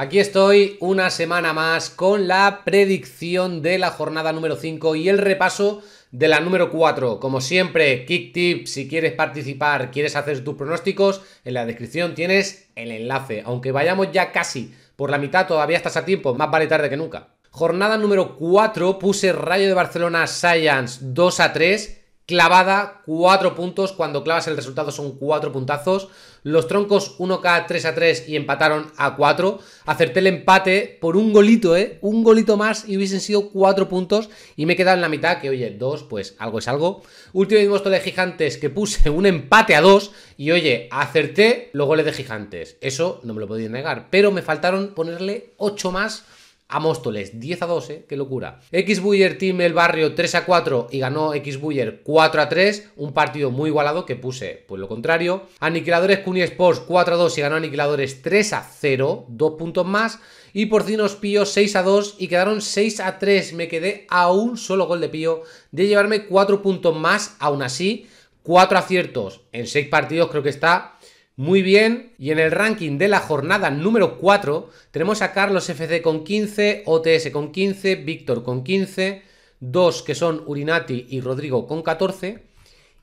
Aquí estoy una semana más con la predicción de la jornada número 5 y el repaso de la número 4. Como siempre, Kick Tip, si quieres participar, quieres hacer tus pronósticos, en la descripción tienes el enlace. Aunque vayamos ya casi por la mitad, todavía estás a tiempo, más vale tarde que nunca. Jornada número 4, puse Rayo de Barcelona Science 2 a 3 clavada, 4 puntos, cuando clavas el resultado son 4 puntazos. Los troncos 1K 3 a 3 y empataron a 4. Acerté el empate por un golito, ¿eh? Un golito más y hubiesen sido 4 puntos y me he quedado en la mitad, que oye, 2, pues algo es algo. Último esto de gigantes que puse un empate a 2 y oye, acerté los goles de gigantes. Eso no me lo podía negar, pero me faltaron ponerle 8 más Amóstoles 10 a 12, eh, qué locura. X Buller Team El Barrio 3 a 4 y ganó X Buller 4 a 3, un partido muy igualado que puse pues lo contrario. Aniquiladores Cuni Sports 4 a 2 y ganó Aniquiladores 3 a 0, dos puntos más. Y Porcinos Pío 6 a 2 y quedaron 6 a 3. Me quedé a un solo gol de Pío de llevarme 4 puntos más, aún así, 4 aciertos en 6 partidos creo que está muy bien, y en el ranking de la jornada número 4 tenemos a Carlos FC con 15, OTS con 15, Víctor con 15, dos que son Urinati y Rodrigo con 14,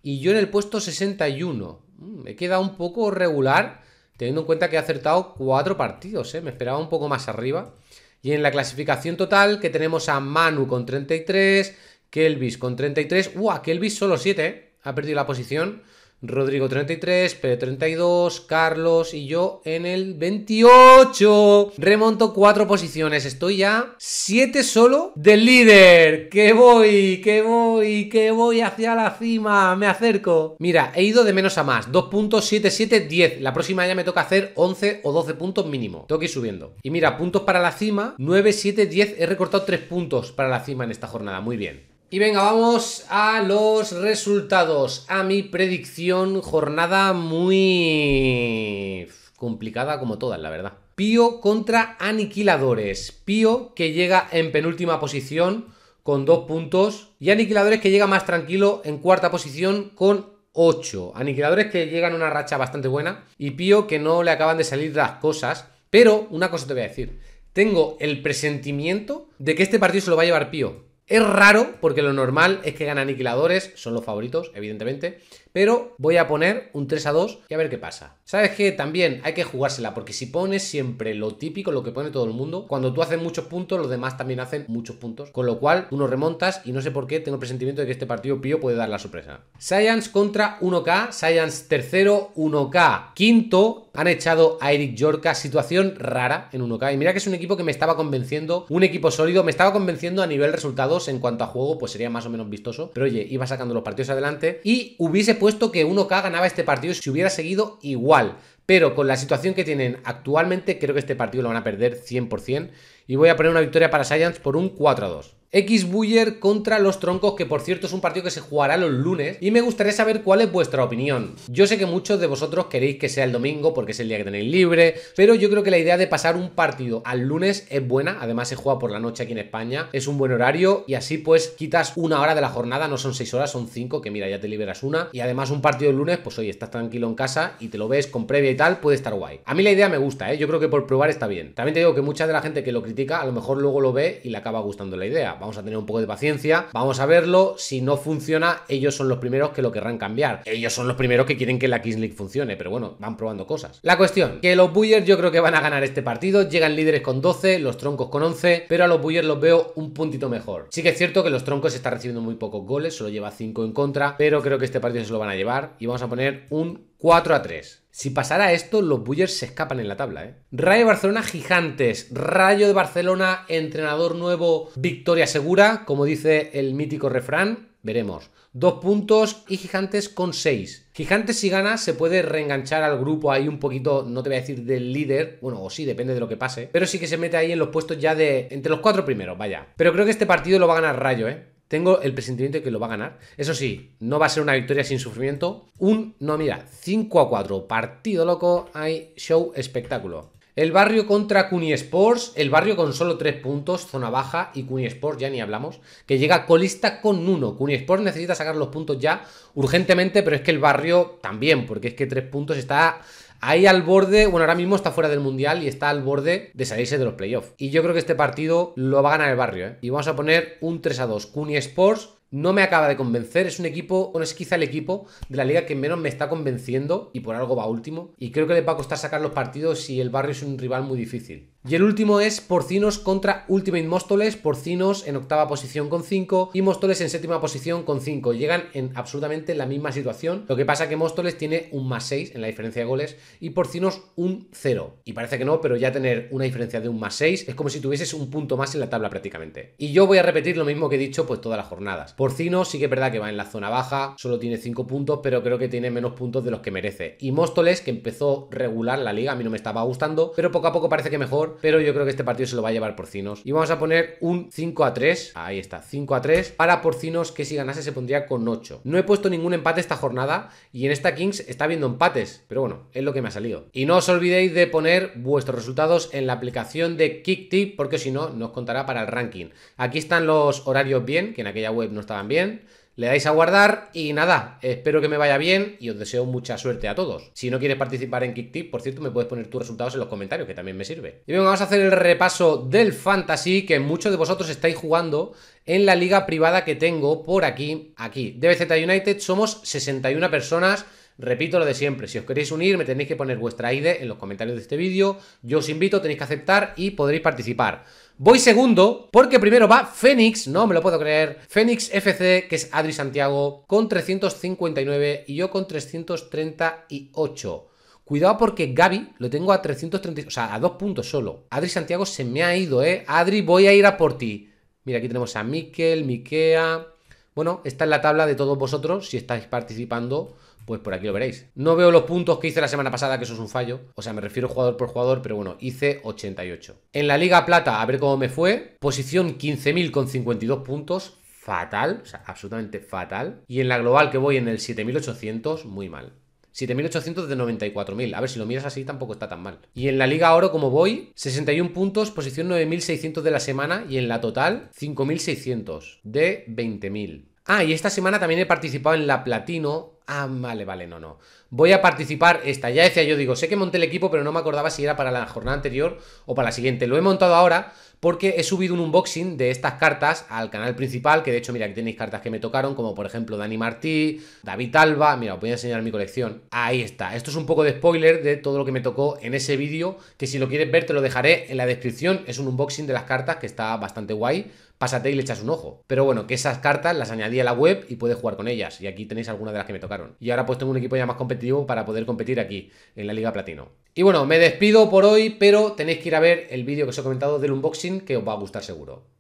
y yo en el puesto 61. Mm, me queda un poco regular, teniendo en cuenta que he acertado 4 partidos, ¿eh? me esperaba un poco más arriba. Y en la clasificación total que tenemos a Manu con 33, Kelvis con 33, ¡Uah! Kelvis solo 7, ¿eh? ha perdido la posición. Rodrigo 33, Pedro 32, Carlos y yo en el 28. Remonto cuatro posiciones, estoy ya 7 solo del líder. Que voy, que voy, que voy hacia la cima, me acerco. Mira, he ido de menos a más, 2.7710. La próxima ya me toca hacer 11 o 12 puntos mínimo. Tengo que ir subiendo. Y mira, puntos para la cima, 9, 7, 10. He recortado 3 puntos para la cima en esta jornada, muy bien. Y venga, vamos a los resultados, a mi predicción, jornada muy complicada como todas, la verdad. Pío contra Aniquiladores. Pío que llega en penúltima posición con dos puntos y Aniquiladores que llega más tranquilo en cuarta posición con ocho. Aniquiladores que llegan una racha bastante buena y Pío que no le acaban de salir las cosas. Pero una cosa te voy a decir. Tengo el presentimiento de que este partido se lo va a llevar Pío. Es raro, porque lo normal es que ganan aniquiladores, son los favoritos, evidentemente pero voy a poner un 3 a 2 y a ver qué pasa. ¿Sabes que También hay que jugársela, porque si pones siempre lo típico, lo que pone todo el mundo, cuando tú haces muchos puntos, los demás también hacen muchos puntos, con lo cual uno remontas y no sé por qué tengo el presentimiento de que este partido pío puede dar la sorpresa. Science contra 1K, Science tercero, 1K quinto, han echado a Eric Yorka, situación rara en 1K. Y mira que es un equipo que me estaba convenciendo, un equipo sólido, me estaba convenciendo a nivel resultados, en cuanto a juego, pues sería más o menos vistoso. Pero oye, iba sacando los partidos adelante y hubiese puesto que 1K ganaba este partido si hubiera seguido igual. Pero con la situación que tienen actualmente, creo que este partido lo van a perder 100%. Y voy a poner una victoria para Science por un 4 a 2. X Buller contra los troncos, que por cierto es un partido que se jugará los lunes. Y me gustaría saber cuál es vuestra opinión. Yo sé que muchos de vosotros queréis que sea el domingo porque es el día que tenéis libre, pero yo creo que la idea de pasar un partido al lunes es buena. Además se juega por la noche aquí en España, es un buen horario y así pues quitas una hora de la jornada, no son seis horas, son cinco, que mira, ya te liberas una. Y además un partido el lunes, pues oye, estás tranquilo en casa y te lo ves con previa y tal, puede estar guay. A mí la idea me gusta, ¿eh? yo creo que por probar está bien. También te digo que mucha de la gente que lo critica a lo mejor luego lo ve y le acaba gustando la idea vamos a tener un poco de paciencia, vamos a verlo, si no funciona, ellos son los primeros que lo querrán cambiar. Ellos son los primeros que quieren que la Kings League funcione, pero bueno, van probando cosas. La cuestión, que los Bullers yo creo que van a ganar este partido, llegan líderes con 12, los troncos con 11, pero a los Bullers los veo un puntito mejor. Sí que es cierto que los troncos están recibiendo muy pocos goles, solo lleva 5 en contra, pero creo que este partido se lo van a llevar y vamos a poner un 4 a 3. Si pasara esto, los Bullers se escapan en la tabla. ¿eh? Rayo Barcelona gigantes, Rayo de Barcelona, entrenador nuevo, victoria segura, como dice el mítico refrán. Veremos. Dos puntos y Gigantes con seis. Gigantes si gana se puede reenganchar al grupo ahí un poquito, no te voy a decir del líder, bueno, o sí, depende de lo que pase, pero sí que se mete ahí en los puestos ya de entre los cuatro primeros, vaya. Pero creo que este partido lo va a ganar Rayo, ¿eh? Tengo el presentimiento de que lo va a ganar. Eso sí, no va a ser una victoria sin sufrimiento. Un, no, mira, 5 a 4. Partido loco. Hay show espectáculo. El barrio contra Cuny Sports, el barrio con solo 3 puntos, zona baja, y Cuny Sports ya ni hablamos, que llega colista con 1. Cuny Sports necesita sacar los puntos ya urgentemente, pero es que el barrio también, porque es que 3 puntos está ahí al borde, bueno, ahora mismo está fuera del Mundial y está al borde de salirse de los playoffs. Y yo creo que este partido lo va a ganar el barrio, ¿eh? Y vamos a poner un 3 a 2, Cuny Sports no me acaba de convencer. Es un equipo, o es quizá el equipo de la liga que menos me está convenciendo y por algo va último. Y creo que les va a costar sacar los partidos si el barrio es un rival muy difícil. Y el último es Porcinos contra Ultimate Móstoles, Porcinos en octava posición con 5 y Móstoles en séptima posición con 5. Llegan en absolutamente la misma situación, lo que pasa que Móstoles tiene un más 6 en la diferencia de goles y Porcinos un 0. Y parece que no, pero ya tener una diferencia de un más 6 es como si tuvieses un punto más en la tabla prácticamente. Y yo voy a repetir lo mismo que he dicho pues todas las jornadas. Porcinos sí que es verdad que va en la zona baja, solo tiene 5 puntos, pero creo que tiene menos puntos de los que merece. Y Móstoles, que empezó regular la liga, a mí no me estaba gustando, pero poco a poco parece que mejor pero yo creo que este partido se lo va a llevar Porcinos. Y vamos a poner un 5 a 3, ahí está, 5 a 3, para Porcinos que si ganase se pondría con 8. No he puesto ningún empate esta jornada y en esta Kings está viendo empates, pero bueno, es lo que me ha salido. Y no os olvidéis de poner vuestros resultados en la aplicación de KickTip porque si no, nos contará para el ranking. Aquí están los horarios bien, que en aquella web no estaban bien. Le dais a guardar y nada, espero que me vaya bien y os deseo mucha suerte a todos. Si no quieres participar en KickTip, por cierto, me puedes poner tus resultados en los comentarios, que también me sirve. Y bien, vamos a hacer el repaso del Fantasy, que muchos de vosotros estáis jugando en la liga privada que tengo por aquí, aquí. DBZ United somos 61 personas Repito lo de siempre, si os queréis unir me tenéis que poner vuestra ID en los comentarios de este vídeo, yo os invito, tenéis que aceptar y podréis participar. Voy segundo, porque primero va Fénix, no me lo puedo creer. Fénix FC, que es Adri Santiago, con 359 y yo con 338. Cuidado porque Gaby lo tengo a 338, o sea, a dos puntos solo. Adri Santiago se me ha ido, ¿eh? Adri, voy a ir a por ti. Mira, aquí tenemos a Miquel, Mikea Bueno, esta es la tabla de todos vosotros, si estáis participando pues por aquí lo veréis. No veo los puntos que hice la semana pasada, que eso es un fallo. O sea, me refiero jugador por jugador, pero bueno, hice 88. En la Liga Plata, a ver cómo me fue. Posición 15.000 con 52 puntos. Fatal, o sea, absolutamente fatal. Y en la global que voy en el 7800, muy mal. 7.800 de 94.000. A ver, si lo miras así tampoco está tan mal. Y en la Liga Oro, como voy, 61 puntos, posición 9.600 de la semana y en la total 5.600 de 20.000. Ah, y esta semana también he participado en la Platino. Ah, vale, vale, no, no. Voy a participar esta. Ya decía yo, digo, sé que monté el equipo, pero no me acordaba si era para la jornada anterior o para la siguiente. Lo he montado ahora porque he subido un unboxing de estas cartas al canal principal, que de hecho, mira, aquí tenéis cartas que me tocaron, como por ejemplo Dani Martí, David Alba. Mira, os voy a enseñar mi colección. Ahí está. Esto es un poco de spoiler de todo lo que me tocó en ese vídeo, que si lo quieres ver te lo dejaré en la descripción. Es un unboxing de las cartas que está bastante guay pásate y le echas un ojo. Pero bueno, que esas cartas las añadí a la web y puedes jugar con ellas. Y aquí tenéis algunas de las que me tocaron. Y ahora pues tengo un equipo ya más competitivo para poder competir aquí, en la Liga Platino. Y bueno, me despido por hoy, pero tenéis que ir a ver el vídeo que os he comentado del unboxing que os va a gustar seguro.